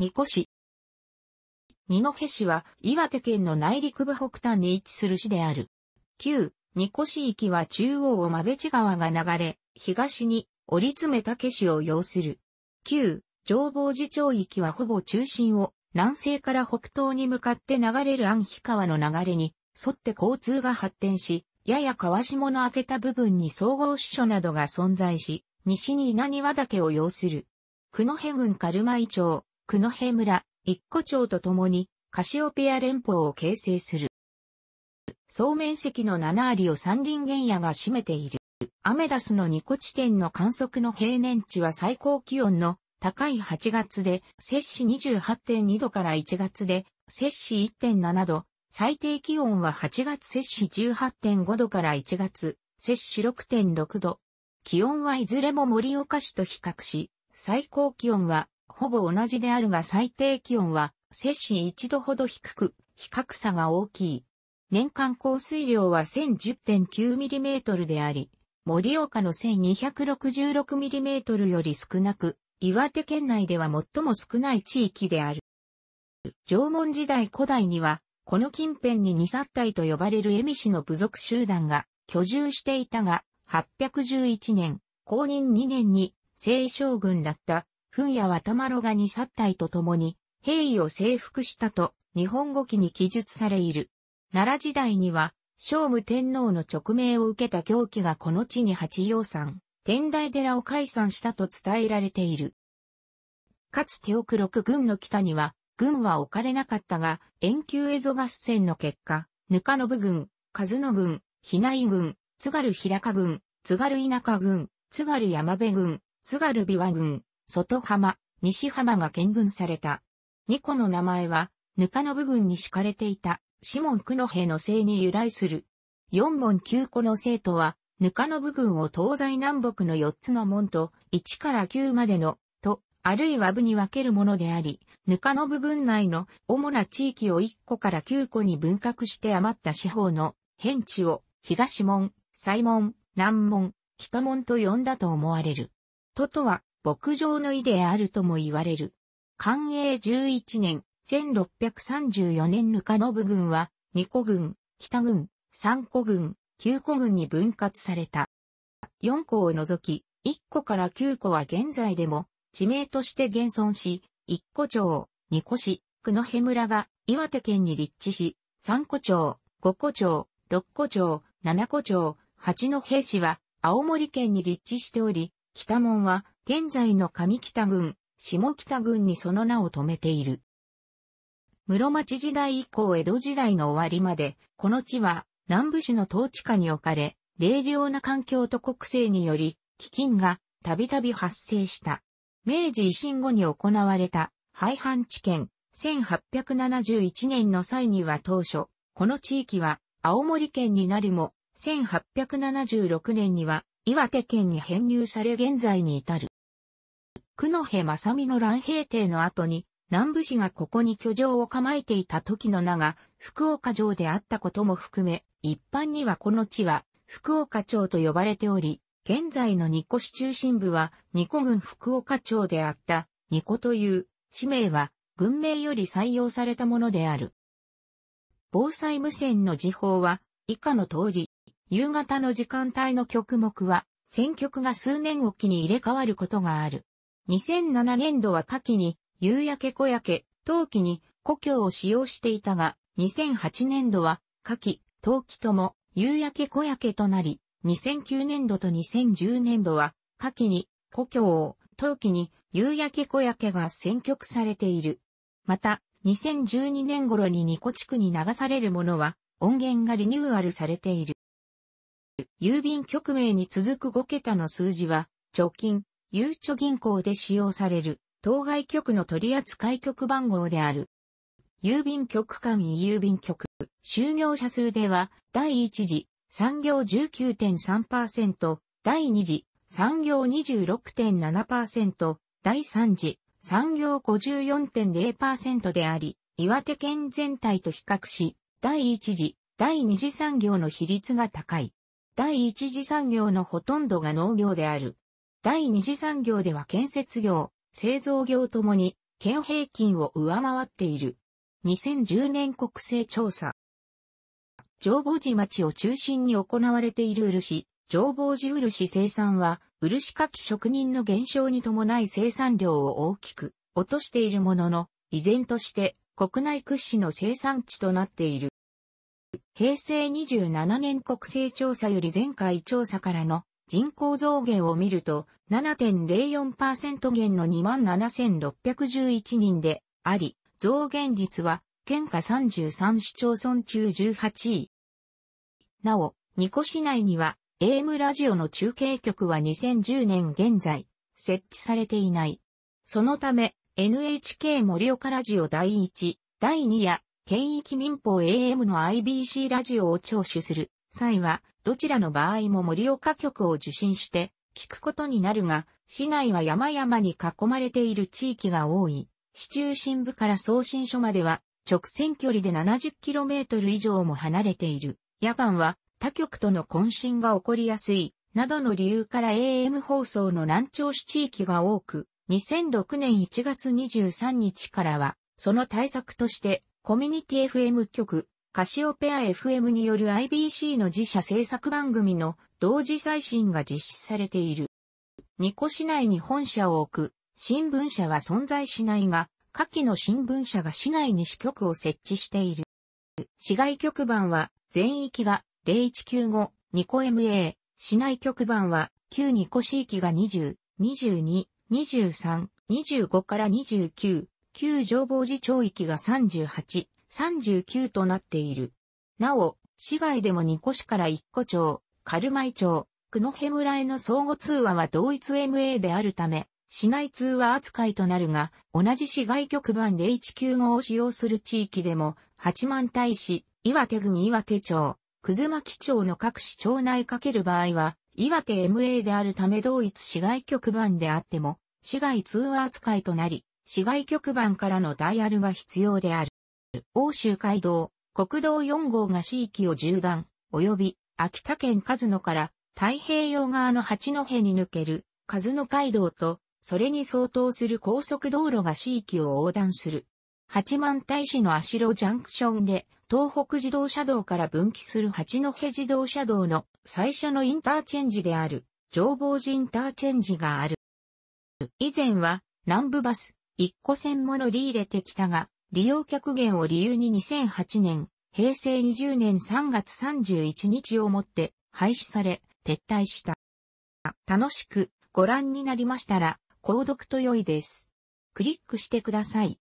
ニコ市。二戸市は岩手県の内陸部北端に位置する市である。旧、ニコ市域は中央を馬部川が流れ、東に折り詰めた竹市を要する。旧、上坊寺町域はほぼ中心を南西から北東に向かって流れる安比川の流れに沿って交通が発展し、やや川下の開けた部分に総合支所などが存在し、西に稲庭岳を要する。久野辺郡軽米町、九戸村、一個町とともに、カシオペア連邦を形成する。総面積の7割を三輪原野が占めている。アメダスの二個地点の観測の平年値は最高気温の高い8月で、摂氏28.2度から1月で、摂氏1.7度、最低気温は8月摂氏18.5度から1月、摂氏6.6度。気温はいずれも森岡市と比較し、最高気温はほぼ同じであるが最低気温は、摂氏1度ほど低く、比較差が大きい。年間降水量は 1010.9mm であり、盛岡の 1266mm より少なく、岩手県内では最も少ない地域である。縄文時代古代には、この近辺に二殺隊と呼ばれる蝦夷の部族集団が居住していたが、811年、公認2年に、清将軍だった噴や渡丸がに殺っとともに、兵位を征服したと、日本語記に記述されいる。奈良時代には、聖武天皇の勅命を受けた狂気がこの地に八葉山、天台寺を解散したと伝えられている。かつて奥六軍の北には、軍は置かれなかったが、遠久蝦夷合戦の結果、ぬかの部軍、数の軍、比内軍、津軽平賀軍、津軽田舎軍、津軽山部軍、津軽琵琶軍、外浜、西浜が県軍された。2個の名前は、ぬかの部分に敷かれていた、シモン・クノ兵の姓に由来する。4門9個の生徒は、ぬかの部分を東西南北の4つの門と、1から9までの、と、あるいは部に分けるものであり、ぬかの部分内の主な地域を1個から9個に分割して余った四方の、変地を、東門、西門、南門、北門と呼んだと思われる。ととは、牧場の意であるとも言われる。寛永11年、1634年ぬかの部軍は、二個軍、北軍、三個軍、九個軍に分割された。四個を除き、一個から九個は現在でも、地名として現存し、一個町、二個市、九戸村が岩手県に立地し、三個町、五個町、六個町、七個町、八戸市は青森県に立地しており、北門は現在の上北郡、下北郡にその名を留めている。室町時代以降江戸時代の終わりまで、この地は南部市の統治下に置かれ、冷涼な環境と国政により、飢饉がたびたび発生した。明治維新後に行われた廃藩置県1871年の際には当初、この地域は青森県になりも、1876年には岩手県に編入され現在に至る。久野辺正美の乱兵帝の後に、南部氏がここに居城を構えていた時の名が福岡城であったことも含め、一般にはこの地は福岡町と呼ばれており、現在の二古市中心部は二個郡福岡町であった二コという地名は軍名より採用されたものである。防災無線の時報は以下の通り、夕方の時間帯の曲目は選曲が数年おきに入れ替わることがある。2007年度は夏季に夕焼け小焼け、冬季に故郷を使用していたが、2008年度は夏季、冬季とも夕焼け小焼けとなり、2009年度と2010年度は夏季に故郷を、冬季に夕焼け小焼けが選曲されている。また、2012年頃にニコ地区に流されるものは音源がリニューアルされている。郵便局名に続く5桁の数字は、貯金、ゆうちょ銀行で使用される、当該局の取扱局番号である。郵便局間郵便局、就業者数では、第1次、産業19.3%、第2次、産業26.7%、第3次、産業54.0%であり、岩手県全体と比較し、第1次、第2次産業の比率が高い。第1次産業のほとんどが農業である。第二次産業では建設業、製造業ともに、県平均を上回っている。2010年国勢調査。上坊寺町を中心に行われている漆、上坊寺漆生産は、漆かき職人の減少に伴い生産量を大きく落としているものの、依然として国内屈指の生産地となっている。平成27年国勢調査より前回調査からの人口増減を見ると7.04%減の27,611人であり、増減率は県下33市町村中18位。なお、ニコ市内には AM ラジオの中継局は2010年現在設置されていない。そのため NHK 森岡ラジオ第1、第2や県域民放 AM の IBC ラジオを聴取する際はどちらの場合も盛岡局を受信して聞くことになるが、市内は山々に囲まれている地域が多い、市中心部から送信所までは直線距離で 70km 以上も離れている。夜間は他局との渾身が起こりやすい、などの理由から AM 放送の南朝市地域が多く、2006年1月23日からは、その対策として、コミュニティ FM 局、カシオペア FM による IBC の自社制作番組の同時最新が実施されている。ニコ市内に本社を置く新聞社は存在しないが、下記の新聞社が市内に支局を設置している。市外局番は全域が0195ニコ MA、市内局番は旧ニコ市域が20、22、23、25から29、旧上防寺町域が38、39となっている。なお、市外でも2個市から1個町、カルマイ町、久野ヘ村への相互通話は同一 MA であるため、市内通話扱いとなるが、同じ市外局番で195を使用する地域でも、八幡大市、岩手郡岩手町、くずまき町の各市町内かける場合は、岩手 MA であるため同一市外局番であっても、市外通話扱いとなり、市外局番からのダイヤルが必要である。欧州街道、国道4号が市域を縦断、及び秋田県和野から太平洋側の八戸に抜ける和野街道と、それに相当する高速道路が市域を横断する。八幡平市の足路ジャンクションで、東北自動車道から分岐する八戸自動車道の最初のインターチェンジである、上坊寺インターチェンジがある。以前は、南部バス、一個線ものり入れてきたが、利用客減を理由に2008年、平成20年3月31日をもって廃止され、撤退した。楽しくご覧になりましたら、購読と良いです。クリックしてください。